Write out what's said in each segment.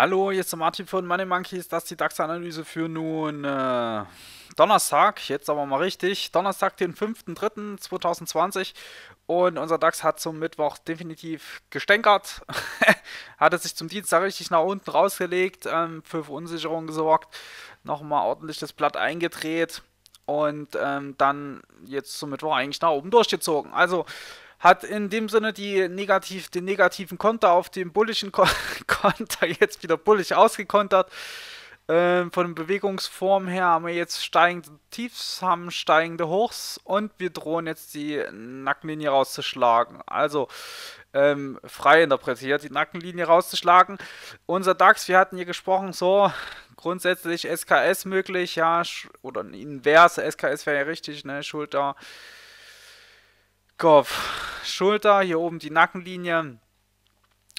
Hallo, hier ist der Martin von Money Monkeys. Das ist die DAX-Analyse für nun äh, Donnerstag. Jetzt aber mal richtig. Donnerstag, den 5.3.2020. Und unser DAX hat zum Mittwoch definitiv gestänkert. hat es sich zum Dienstag richtig nach unten rausgelegt. Ähm, für Verunsicherung gesorgt. Nochmal ordentlich das Blatt eingedreht. Und ähm, dann jetzt zum Mittwoch eigentlich nach oben durchgezogen. Also hat in dem Sinne die negativ, den negativen Konter auf den bullischen Kon Konter jetzt wieder bullisch ausgekontert. Ähm, von der Bewegungsform her haben wir jetzt steigende Tiefs, haben steigende Hochs und wir drohen jetzt die Nackenlinie rauszuschlagen. Also ähm, frei interpretiert, die Nackenlinie rauszuschlagen. Unser DAX, wir hatten hier gesprochen, so grundsätzlich SKS möglich, ja, oder inverse SKS wäre ja richtig, ne, Schulter. Kopf, Schulter, hier oben die Nackenlinie.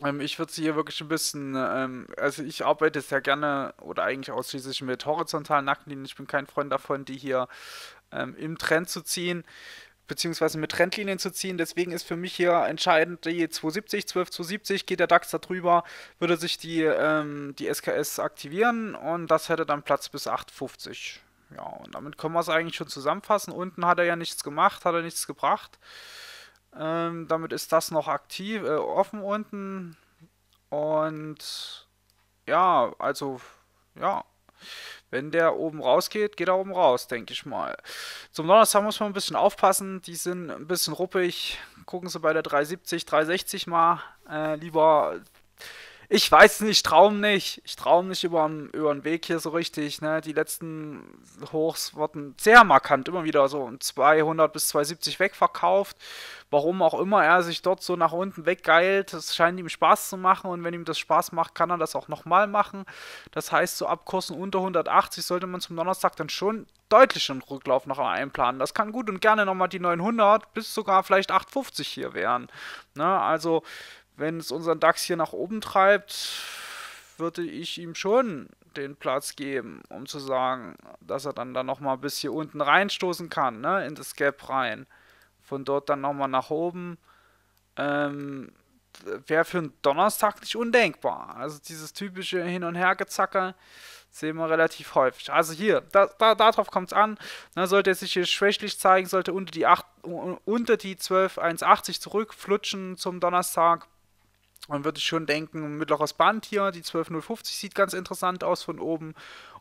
Ähm, ich würde sie hier wirklich ein bisschen, ähm, also ich arbeite sehr gerne oder eigentlich ausschließlich mit horizontalen Nackenlinien. Ich bin kein Freund davon, die hier ähm, im Trend zu ziehen, beziehungsweise mit Trendlinien zu ziehen. Deswegen ist für mich hier entscheidend die 270, 12, 270. Geht der DAX da drüber, würde sich die, ähm, die SKS aktivieren und das hätte dann Platz bis 850. Ja, und damit können wir es eigentlich schon zusammenfassen. Unten hat er ja nichts gemacht, hat er nichts gebracht. Ähm, damit ist das noch aktiv, äh, offen unten. Und ja, also, ja. Wenn der oben rausgeht, geht er oben raus, denke ich mal. Zum Donnerstag muss man ein bisschen aufpassen. Die sind ein bisschen ruppig. Gucken Sie bei der 370, 360 mal. Äh, lieber ich weiß nicht, ich traue nicht. Ich traue nicht über den Weg hier so richtig. Ne? Die letzten Hochs wurden sehr markant immer wieder so um 200 bis 270 wegverkauft. Warum auch immer er sich dort so nach unten weggeilt, das scheint ihm Spaß zu machen und wenn ihm das Spaß macht, kann er das auch nochmal machen. Das heißt, so ab Kursen unter 180 sollte man zum Donnerstag dann schon deutlich einen Rücklauf noch einplanen. Das kann gut und gerne nochmal die 900 bis sogar vielleicht 850 hier wären. Ne? Also wenn es unseren DAX hier nach oben treibt, würde ich ihm schon den Platz geben, um zu sagen, dass er dann, da nochmal bis hier unten reinstoßen kann, ne, in das Gap rein. Von dort dann nochmal nach oben. Ähm, Wäre für einen Donnerstag nicht undenkbar. Also dieses typische Hin- und Hergezacker sehen wir relativ häufig. Also hier, da, da, darauf kommt es an. Ne, sollte er sich hier schwächlich zeigen, sollte unter die, 8, unter die 12, 1,80 zurückflutschen zum Donnerstag, man würde schon denken, mittleres Band hier, die 12050 sieht ganz interessant aus von oben.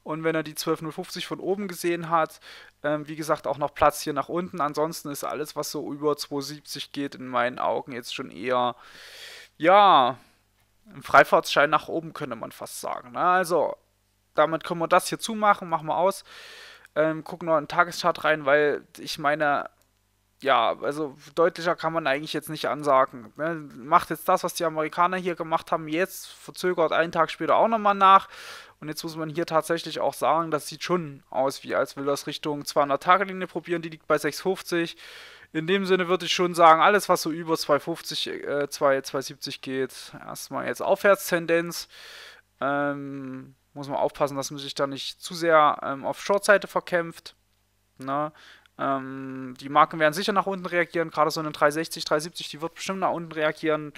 Und wenn er die 12050 von oben gesehen hat, ähm, wie gesagt, auch noch Platz hier nach unten. Ansonsten ist alles, was so über 270 geht, in meinen Augen jetzt schon eher, ja, ein Freifahrtsschein nach oben, könnte man fast sagen. Na, ne? also, damit können wir das hier zumachen, machen wir aus. Ähm, gucken wir in den Tageschart rein, weil ich meine, ja, also deutlicher kann man eigentlich jetzt nicht ansagen. Ne? Macht jetzt das, was die Amerikaner hier gemacht haben, jetzt verzögert einen Tag später auch nochmal nach. Und jetzt muss man hier tatsächlich auch sagen, das sieht schon aus, wie als will das Richtung 200-Tage-Linie probieren, die liegt bei 650. In dem Sinne würde ich schon sagen, alles, was so über 250, äh, 270 geht, erstmal jetzt Aufwärtstendenz. Ähm, muss man aufpassen, dass man sich da nicht zu sehr ähm, auf Short-Seite verkämpft. Na, ne? Ähm, die Marken werden sicher nach unten reagieren, gerade so eine 360, 370, die wird bestimmt nach unten reagieren.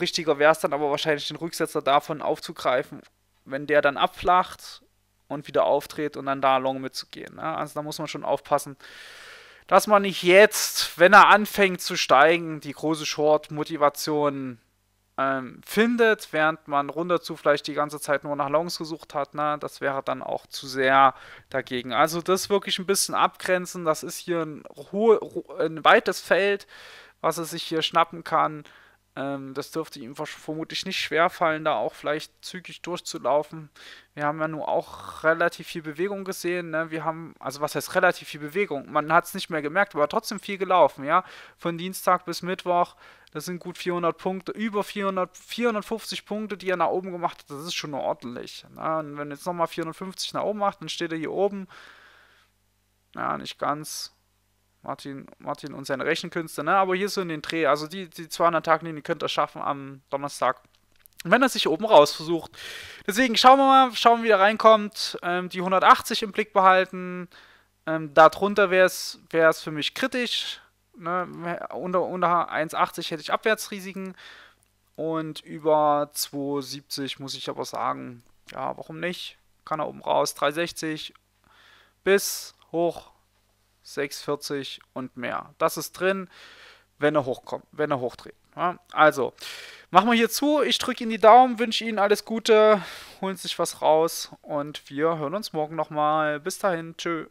Richtiger wäre es dann aber wahrscheinlich, den Rücksetzer davon aufzugreifen, wenn der dann abflacht und wieder auftritt und dann da long mitzugehen. Ne? Also da muss man schon aufpassen, dass man nicht jetzt, wenn er anfängt zu steigen, die große Short-Motivation ähm, findet, während man runter zu vielleicht die ganze Zeit nur nach Longs gesucht hat. Ne? Das wäre dann auch zu sehr dagegen. Also das wirklich ein bisschen abgrenzen. Das ist hier ein, hohe, ein weites Feld, was er sich hier schnappen kann. Ähm, das dürfte ihm vermutlich nicht schwerfallen, da auch vielleicht zügig durchzulaufen. Wir haben ja nun auch relativ viel Bewegung gesehen. Ne? Wir haben, also was heißt relativ viel Bewegung? Man hat es nicht mehr gemerkt, aber trotzdem viel gelaufen. Ja, Von Dienstag bis Mittwoch, das sind gut 400 Punkte, über 400, 450 Punkte, die er nach oben gemacht hat. Das ist schon ordentlich. Ne? Und wenn er jetzt nochmal 450 nach oben macht, dann steht er hier oben. Ja, nicht ganz. Martin, Martin und seine Rechenkünste, ne? Aber hier so in den Dreh. Also die, die 200 Tage, die könnt ihr schaffen am Donnerstag. Wenn er sich oben raus versucht. Deswegen schauen wir mal, schauen wie er reinkommt. Ähm, die 180 im Blick behalten. Ähm, darunter wäre es für mich kritisch. Ne? Unter, unter 1,80 hätte ich Abwärtsrisiken. Und über 2,70 muss ich aber sagen, ja, warum nicht? Kann er oben raus. 3,60 bis hoch 6,40 und mehr. Das ist drin, wenn er hochkommt, wenn er hochdreht. Ja, also, machen wir hier zu. Ich drücke Ihnen die Daumen, wünsche Ihnen alles Gute, holen sich was raus und wir hören uns morgen nochmal. Bis dahin, tschö.